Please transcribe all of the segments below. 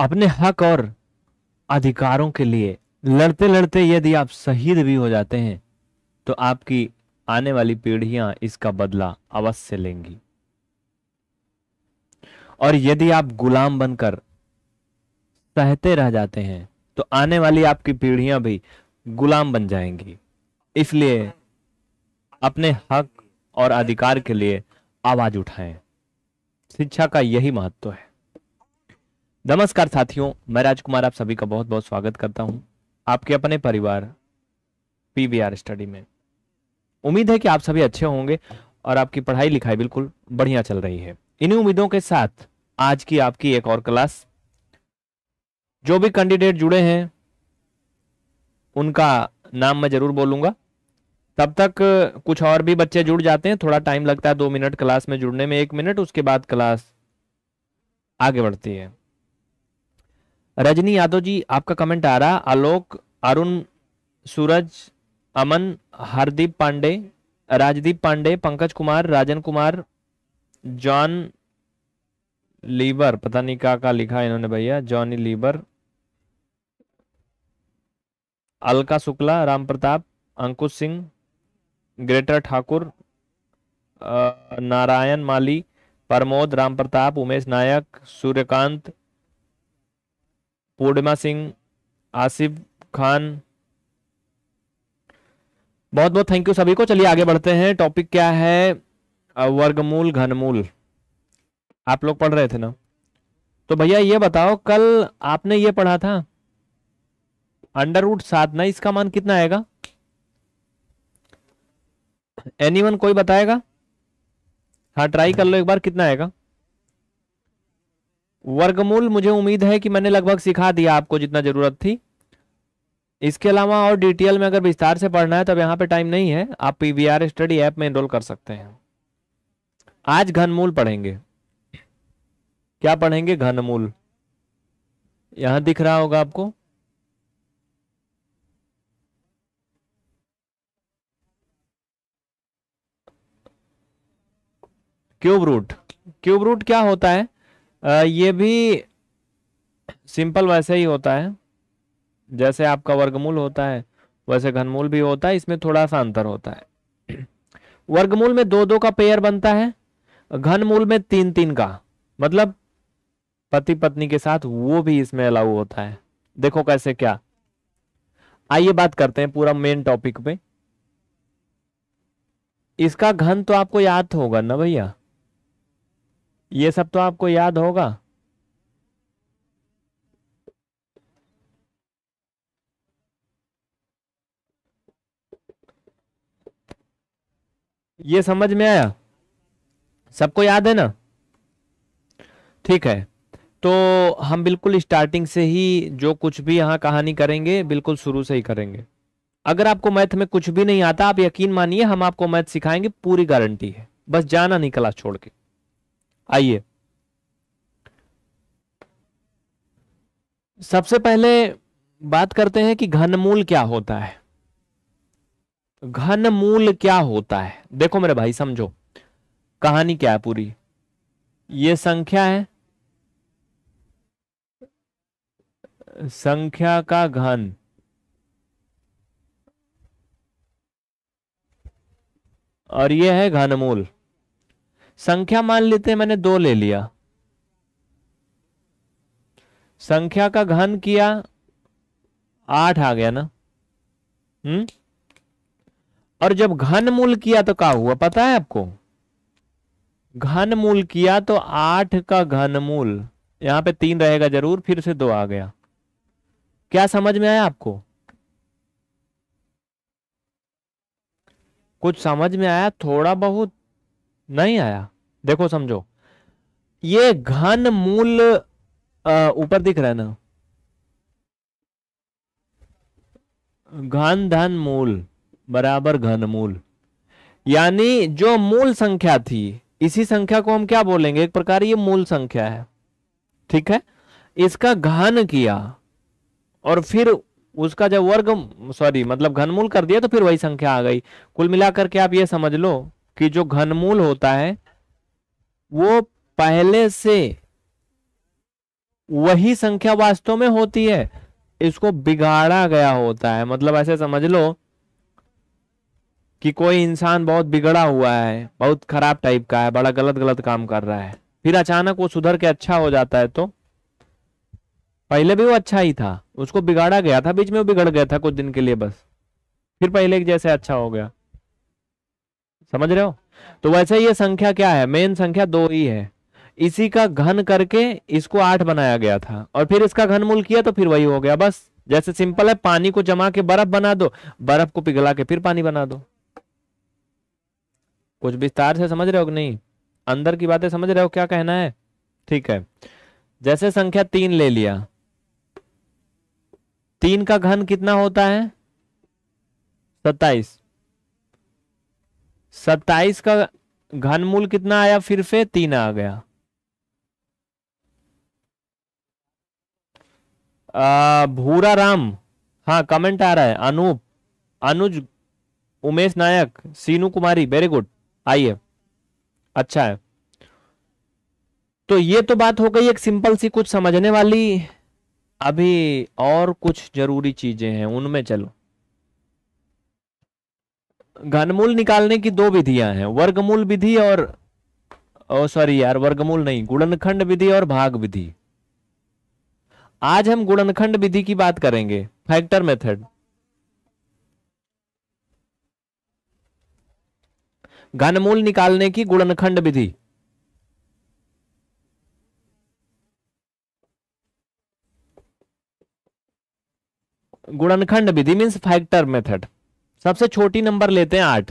अपने हक और अधिकारों के लिए लड़ते लड़ते यदि आप शहीद भी हो जाते हैं तो आपकी आने वाली पीढ़ियां इसका बदला अवश्य लेंगी और यदि आप गुलाम बनकर सहते रह जाते हैं तो आने वाली आपकी पीढ़ियां भी गुलाम बन जाएंगी इसलिए अपने हक और अधिकार के लिए आवाज उठाएं शिक्षा का यही महत्व है नमस्कार साथियों मैं राजकुमार आप सभी का बहुत बहुत स्वागत करता हूं आपके अपने परिवार पीवीआर स्टडी में उम्मीद है कि आप सभी अच्छे होंगे और आपकी पढ़ाई लिखाई बिल्कुल बढ़िया चल रही है इन्हीं उम्मीदों के साथ आज की आपकी एक और क्लास जो भी कैंडिडेट जुड़े हैं उनका नाम मैं जरूर बोलूंगा तब तक कुछ और भी बच्चे जुड़ जाते हैं थोड़ा टाइम लगता है दो मिनट क्लास में जुड़ने में एक मिनट उसके बाद क्लास आगे बढ़ती है रजनी यादव जी आपका कमेंट आ रहा आलोक अरुण सूरज अमन हरदीप पांडे राजदीप पांडे पंकज कुमार राजन कुमार जॉन लीवर पता नहीं क्या का लिखा इन्होंने भैया जॉनी लीवर अलका शुक्ला राम प्रताप अंकुश सिंह ग्रेटर ठाकुर नारायण माली प्रमोद राम प्रताप उमेश नायक सूर्यकांत पूर्णिमा सिंह आसिफ खान बहुत बहुत थैंक यू सभी को चलिए आगे बढ़ते हैं टॉपिक क्या है वर्गमूल घनमूल आप लोग पढ़ रहे थे ना तो भैया ये बताओ कल आपने ये पढ़ा था अंडर रूट सात ना इसका मान कितना आएगा एनीवन कोई बताएगा हाँ ट्राई कर लो एक बार कितना आएगा वर्गमूल मुझे उम्मीद है कि मैंने लगभग सिखा दिया आपको जितना ज़रूरत थी इसके अलावा और डिटेल में अगर विस्तार से पढ़ना है तो अब यहाँ पे टाइम नहीं है आप P V R study app में इनरोल कर सकते हैं आज घनमूल पढ़ेंगे क्या पढ़ेंगे घनमूल यहां दिख रहा होगा आपको क्यूब रूट क्यूब रूट क्या होता है आ, ये भी सिंपल वैसे ही होता है जैसे आपका वर्गमूल होता है वैसे घनमूल भी होता है इसमें थोड़ा सा अंतर होता है वर्गमूल में दो दो का पेयर बनता है घनमूल में तीन तीन का मतलब पति पत्नी के साथ वो भी इसमें अलाउ होता है देखो कैसे क्या आइए बात करते हैं पूरा मेन टॉपिक पे इसका घन तो आपको याद होगा ना भैया ये सब तो आपको याद होगा ये समझ में आया सबको याद है ना ठीक है तो हम बिल्कुल स्टार्टिंग से ही जो कुछ भी यहाँ कहानी करेंगे बिल्कुल शुरू से ही करेंगे अगर आपको मैथ में कुछ भी नहीं आता आप यकीन मानिए हम आपको मैथ सिखाएंगे पूरी गारंटी है बस जाना नहीं क्लास छोड़ के आइए सबसे पहले बात करते हैं कि घनमूल क्या होता है घनमूल क्या होता है देखो मेरे भाई समझो कहानी क्या है पूरी ये संख्या है संख्या का घन और ये है घनमूल संख्या मान लेते हैं मैंने दो ले लिया संख्या का घन किया आठ आ गया ना हम्म और जब घन मूल किया तो क्या हुआ पता है आपको घन मूल किया तो आठ का घन मूल यहां पे तीन रहेगा जरूर फिर से दो आ गया क्या समझ में आया आपको कुछ समझ में आया थोड़ा बहुत नहीं आया देखो समझो ये घन मूल ऊपर दिख रहा है ना घन धन मूल बराबर घन मूल यानी जो मूल संख्या थी इसी संख्या को हम क्या बोलेंगे एक प्रकार ये मूल संख्या है ठीक है इसका घन किया और फिर उसका जब वर्ग सॉरी मतलब घनमूल कर दिया तो फिर वही संख्या आ गई कुल मिलाकर के आप ये समझ लो कि जो घनमूल होता है वो पहले से वही संख्या वास्तव में होती है इसको बिगाड़ा गया होता है मतलब ऐसे समझ लो कि कोई इंसान बहुत बिगड़ा हुआ है बहुत खराब टाइप का है बड़ा गलत गलत काम कर रहा है फिर अचानक वो सुधर के अच्छा हो जाता है तो पहले भी वो अच्छा ही था उसको बिगाड़ा गया था बीच में वो बिगड़ गया था कुछ दिन के लिए बस फिर पहले जैसे अच्छा हो गया समझ रहे हो तो वैसे ये संख्या क्या है मेन संख्या दो ही है इसी का घन करके इसको आठ बनाया गया था और फिर इसका घनमूल किया तो फिर वही हो गया बस जैसे सिंपल है पानी को जमा के बर्फ बना दो बर्फ को पिघला के फिर पानी बना दो कुछ विस्तार से समझ रहे हो नहीं अंदर की बातें समझ रहे हो क्या कहना है ठीक है जैसे संख्या तीन ले लिया तीन का घन कितना होता है सत्ताईस सत्ताईस का घनमूल कितना आया फिर से तीन आ गया आ, भूरा राम हाँ कमेंट आ रहा है अनूप अनुज उमेश नायक सीनू कुमारी वेरी गुड आइए अच्छा है तो ये तो बात हो गई एक सिंपल सी कुछ समझने वाली अभी और कुछ जरूरी चीजें हैं उनमें चलो घनमूल निकालने की दो विधियां हैं वर्गमूल विधि और ओ सॉरी यार वर्गमूल नहीं गुणनखंड विधि और भाग विधि आज हम गुणनखंड विधि की बात करेंगे फैक्टर मेथड घनमूल निकालने की गुणनखंड विधि गुणनखंड विधि मीन्स फैक्टर मेथड सबसे छोटी नंबर लेते हैं आठ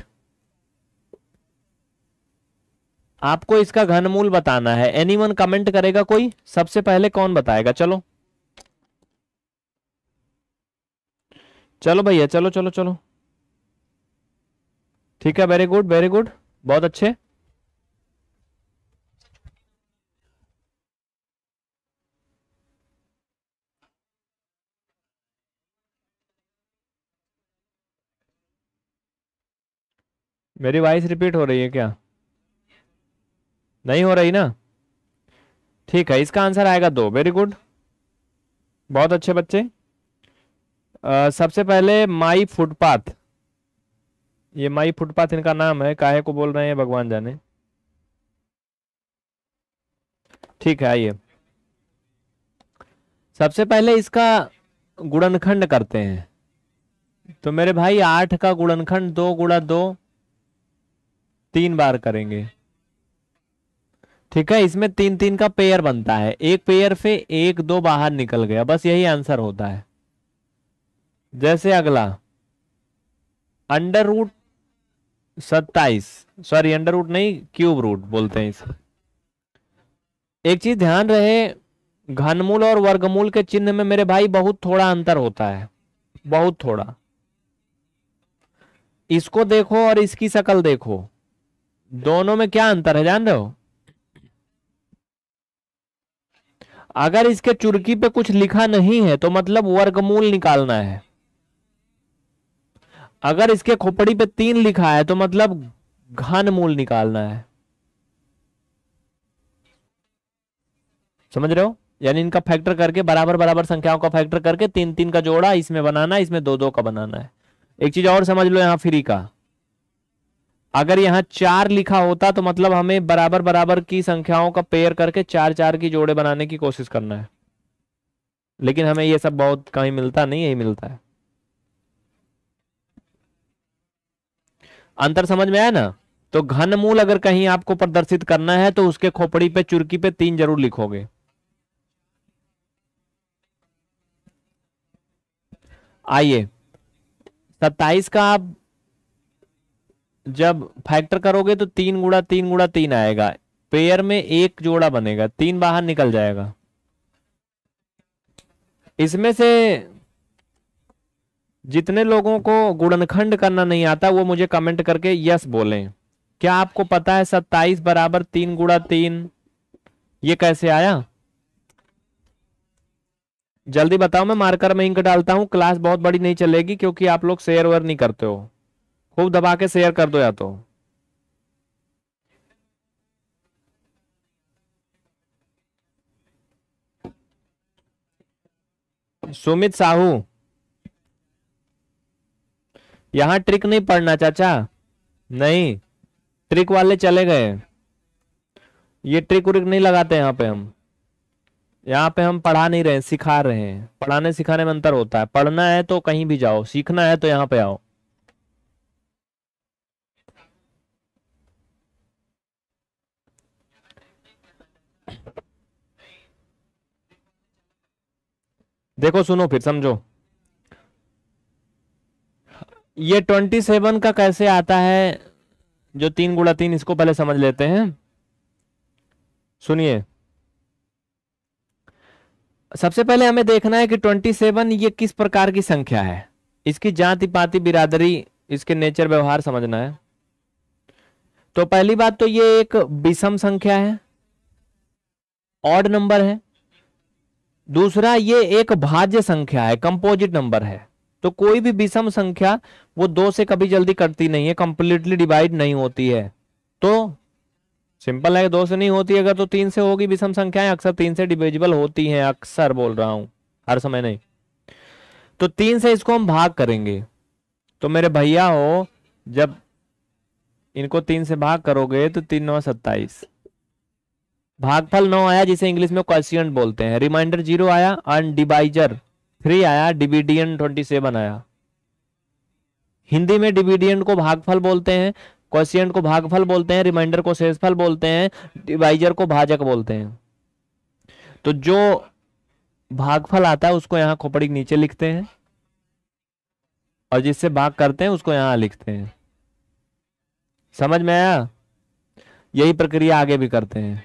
आपको इसका घनमूल बताना है एनीवन कमेंट करेगा कोई सबसे पहले कौन बताएगा चलो चलो भैया चलो चलो चलो ठीक है वेरी गुड वेरी गुड बहुत अच्छे मेरी वॉइस रिपीट हो रही है क्या नहीं हो रही ना ठीक है इसका आंसर आएगा दो वेरी गुड बहुत अच्छे बच्चे आ, सबसे पहले माई फुटपाथ ये माई फुटपाथ इनका नाम है काहे को बोल रहे हैं भगवान जाने ठीक है आइए सबसे पहले इसका गुणनखंड करते हैं तो मेरे भाई आठ का गुणनखंड दो गुणा दो तीन बार करेंगे ठीक है इसमें तीन तीन का पेयर बनता है एक पेयर से एक दो बाहर निकल गया बस यही आंसर होता है जैसे अगला अंडर रूट सत्ताईस सॉरी अंडर रूट नहीं क्यूब रूट बोलते हैं इसे एक चीज ध्यान रहे घनमूल और वर्गमूल के चिन्ह में मेरे भाई बहुत थोड़ा अंतर होता है बहुत थोड़ा इसको देखो और इसकी शकल देखो दोनों में क्या अंतर है जान रहे हो अगर इसके चुर्की पे कुछ लिखा नहीं है तो मतलब वर्गमूल निकालना है अगर इसके खोपड़ी पे तीन लिखा है तो मतलब घन मूल निकालना है समझ रहे हो यानी इनका फैक्टर करके बराबर बराबर संख्याओं का फैक्टर करके तीन तीन का जोड़ा इसमें बनाना इसमें दो दो का बनाना है एक चीज और समझ लो यहां फ्री का अगर यहाँ चार लिखा होता तो मतलब हमें बराबर बराबर की संख्याओं का पेयर करके चार चार की जोड़े बनाने की कोशिश करना है लेकिन हमें ये सब बहुत कहीं मिलता नहीं यही मिलता है अंतर समझ में आया ना तो घनमूल अगर कहीं आपको प्रदर्शित करना है तो उसके खोपड़ी पे चुरकी पे तीन जरूर लिखोगे आइए सत्ताईस का आप जब फैक्टर करोगे तो तीन गुड़ा तीन गुड़ा तीन आएगा पेयर में एक जोड़ा बनेगा तीन बाहर निकल जाएगा इसमें से जितने लोगों को गुणनखंड करना नहीं आता वो मुझे कमेंट करके यस बोलें क्या आपको पता है सत्ताईस बराबर तीन गुड़ा तीन ये कैसे आया जल्दी बताओ मैं मार्कर में इंक डालता हूं क्लास बहुत बड़ी नहीं चलेगी क्योंकि आप लोग शेयर वेयर नहीं करते हो खूब दबा के शेयर कर दो या तो सुमित साहू यहां ट्रिक नहीं पढ़ना चाचा नहीं ट्रिक वाले चले गए ये ट्रिक उरिक नहीं लगाते यहां पे हम यहां पे हम पढ़ा नहीं रहे सिखा रहे हैं पढ़ाने सिखाने में अंतर होता है पढ़ना है तो कहीं भी जाओ सीखना है तो यहां पे आओ देखो सुनो फिर समझो ये ट्वेंटी सेवन का कैसे आता है जो तीन गुड़ा तीन इसको पहले समझ लेते हैं सुनिए सबसे पहले हमें देखना है कि ट्वेंटी सेवन ये किस प्रकार की संख्या है इसकी जाति पाति बिरादरी इसके नेचर व्यवहार समझना है तो पहली बात तो ये एक विषम संख्या है ऑड नंबर है दूसरा ये एक भाज्य संख्या है कंपोजिट नंबर है तो कोई भी विषम संख्या वो दो से कभी जल्दी करती नहीं है कंप्लीटली डिवाइड नहीं होती है तो सिंपल है दो से नहीं होती अगर तो तीन से होगी विषम संख्याएं अक्सर तीन से डिविजिबल होती हैं अक्सर बोल रहा हूं हर समय नहीं तो तीन से इसको हम भाग करेंगे तो मेरे भैया हो जब इनको तीन से भाग करोगे तो तीन नौ सत्ताईस भागफल नौ आया जिसे इंग्लिश में क्वेश्चन बोलते हैं रिमाइंडर जीरो आया अनडिवाइजर थ्री आया डिविडियन ट्वेंटी सेवन आया हिंदी में डिविडियन को भागफल बोलते हैं क्वेश्चन को भागफल बोलते हैं रिमाइंडर को शेषफल बोलते हैं डिवाइजर को भाजक बोलते हैं तो जो भागफल आता है उसको यहां खोपड़ी नीचे लिखते हैं और जिससे भाग करते हैं उसको यहां लिखते हैं समझ में आया यही प्रक्रिया आगे भी करते हैं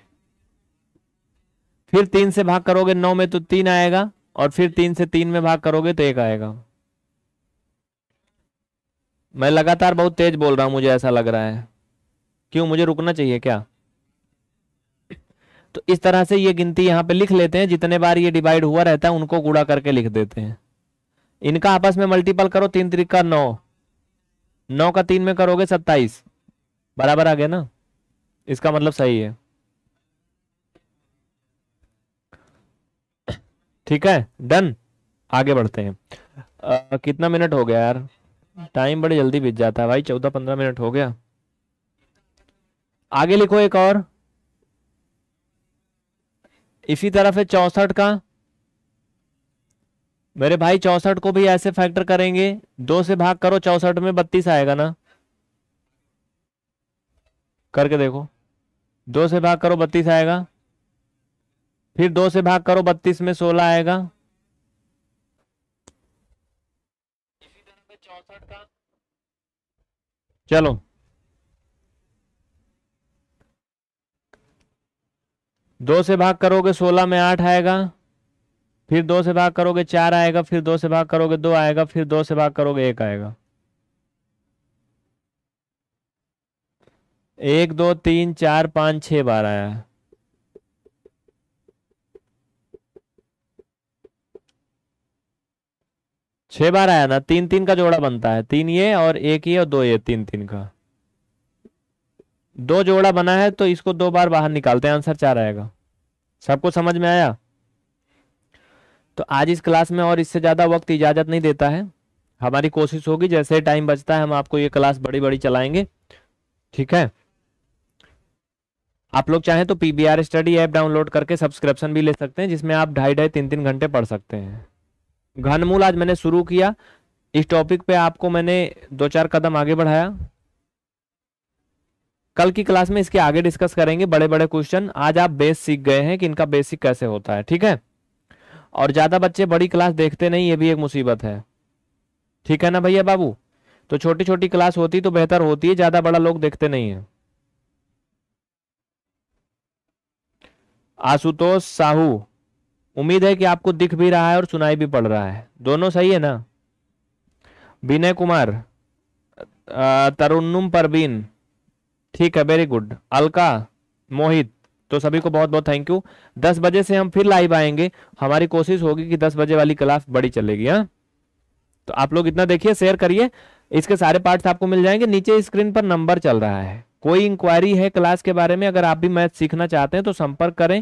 फिर तीन से भाग करोगे नौ में तो तीन आएगा और फिर तीन से तीन में भाग करोगे तो एक आएगा मैं लगातार बहुत तेज बोल रहा हूं मुझे ऐसा लग रहा है क्यों मुझे रुकना चाहिए क्या तो इस तरह से ये गिनती यहां पे लिख लेते हैं जितने बार ये डिवाइड हुआ रहता है उनको गुड़ा करके लिख देते हैं इनका आपस में मल्टीपल करो तीन त्रिक का नौ नौ का तीन में करोगे सत्ताईस बराबर आ गया ना इसका मतलब सही है ठीक है डन आगे बढ़ते हैं आ, कितना मिनट हो गया यार टाइम बड़ी जल्दी बीत जाता है भाई चौदह पंद्रह मिनट हो गया आगे लिखो एक और इसी तरफ है चौसठ का मेरे भाई चौसठ को भी ऐसे फैक्टर करेंगे दो से भाग करो चौसठ में बत्तीस आएगा ना करके देखो दो से भाग करो बत्तीस आएगा फिर दो से भाग करो बत्तीस में सोलह आएगा चौसठ का चलो दो से भाग करोगे सोलह में आठ आएगा फिर दो से भाग करोगे चार आएगा फिर दो से भाग करोगे दो आएगा फिर दो से भाग करोगे एक आएगा एक दो तीन चार पाँच छः बार आया है छह बार आया ना तीन तीन का जोड़ा बनता है तीन ये और एक ये और दो ये तीन तीन का दो जोड़ा बना है तो इसको दो बार बाहर निकालते हैं आंसर चार आएगा सबको समझ में आया तो आज इस क्लास में और इससे ज़्यादा वक्त इजाज़त नहीं देता है हमारी कोशिश होगी जैसे टाइम बचता है हम आपको ये क्लास बड़ी बड़ी चलाएंगे ठीक है आप लोग चाहें तो पीबीआर स्टडी ऐप डाउनलोड करके सब्सक्रिप्शन भी ले सकते हैं जिसमें आप ढाई ढाई तीन तीन घंटे पढ़ सकते हैं घनमूल आज मैंने शुरू किया इस टॉपिक पे आपको मैंने दो चार कदम आगे बढ़ाया कल की क्लास में इसके आगे डिस्कस करेंगे बड़े बड़े क्वेश्चन आज आप बेस सीख गए हैं कि इनका बेसिक कैसे होता है ठीक है और ज्यादा बच्चे बड़ी क्लास देखते नहीं ये भी एक मुसीबत है ठीक है ना भैया बाबू तो छोटी छोटी क्लास होती तो बेहतर होती है ज्यादा बड़ा लोग देखते नहीं है आशुतोष साहू उम्मीद है कि आपको दिख भी रहा है और सुनाई भी पड़ रहा है दोनों सही है ना विनय कुमार तरुन्नुम परवीन ठीक है वेरी गुड अलका मोहित तो सभी को बहुत बहुत थैंक यू दस बजे से हम फिर लाइव आएंगे हमारी कोशिश होगी कि दस बजे वाली क्लास बड़ी चलेगी हाँ तो आप लोग इतना देखिए शेयर करिए इसके सारे पार्ट्स आपको मिल जाएंगे नीचे स्क्रीन पर नंबर चल रहा है कोई इंक्वायरी है क्लास के बारे में अगर आप भी मैथ सीखना चाहते हैं तो संपर्क करें